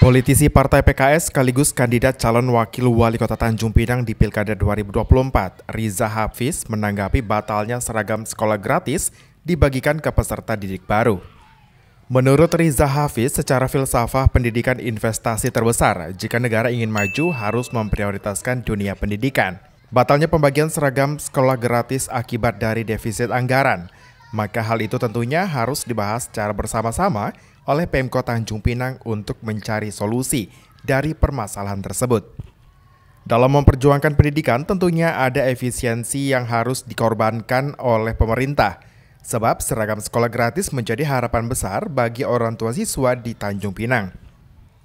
Politisi Partai PKS sekaligus kandidat calon wakil wali kota Tanjung Pinang di Pilkada 2024, Riza Hafiz menanggapi batalnya seragam sekolah gratis dibagikan ke peserta didik baru. Menurut Riza Hafiz, secara filsafah pendidikan investasi terbesar, jika negara ingin maju harus memprioritaskan dunia pendidikan. Batalnya pembagian seragam sekolah gratis akibat dari defisit anggaran – maka hal itu tentunya harus dibahas secara bersama-sama oleh Pemko Tanjung Pinang untuk mencari solusi dari permasalahan tersebut. Dalam memperjuangkan pendidikan, tentunya ada efisiensi yang harus dikorbankan oleh pemerintah. Sebab seragam sekolah gratis menjadi harapan besar bagi orang tua siswa di Tanjung Pinang.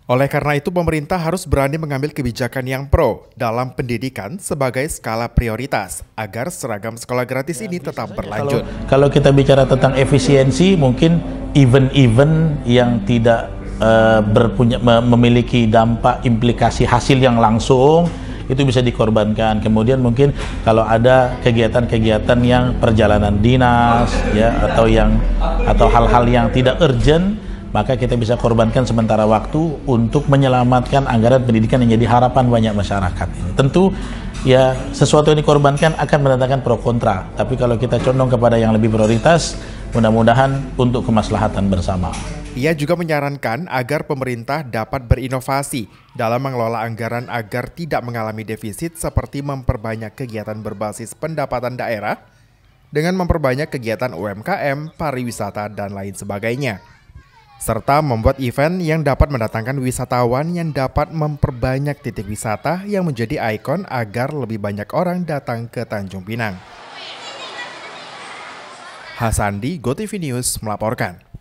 Oleh karena itu, pemerintah harus berani mengambil kebijakan yang pro dalam pendidikan sebagai skala prioritas agar seragam sekolah gratis ini tetap berlanjut. Kalau, kalau kita bicara tentang efisiensi, mungkin even-even yang tidak uh, berpunya memiliki dampak implikasi hasil yang langsung itu bisa dikorbankan. Kemudian mungkin kalau ada kegiatan-kegiatan yang perjalanan dinas ya atau yang atau hal-hal yang tidak urgent maka kita bisa korbankan sementara waktu untuk menyelamatkan anggaran pendidikan yang jadi harapan banyak masyarakat. Tentu ya sesuatu yang dikorbankan akan mendatangkan pro kontra, tapi kalau kita condong kepada yang lebih prioritas, mudah-mudahan untuk kemaslahatan bersama. Ia juga menyarankan agar pemerintah dapat berinovasi dalam mengelola anggaran agar tidak mengalami defisit seperti memperbanyak kegiatan berbasis pendapatan daerah dengan memperbanyak kegiatan UMKM, pariwisata, dan lain sebagainya serta membuat event yang dapat mendatangkan wisatawan yang dapat memperbanyak titik wisata yang menjadi ikon agar lebih banyak orang datang ke Tanjung Pinang. Hasandi GoTV News melaporkan.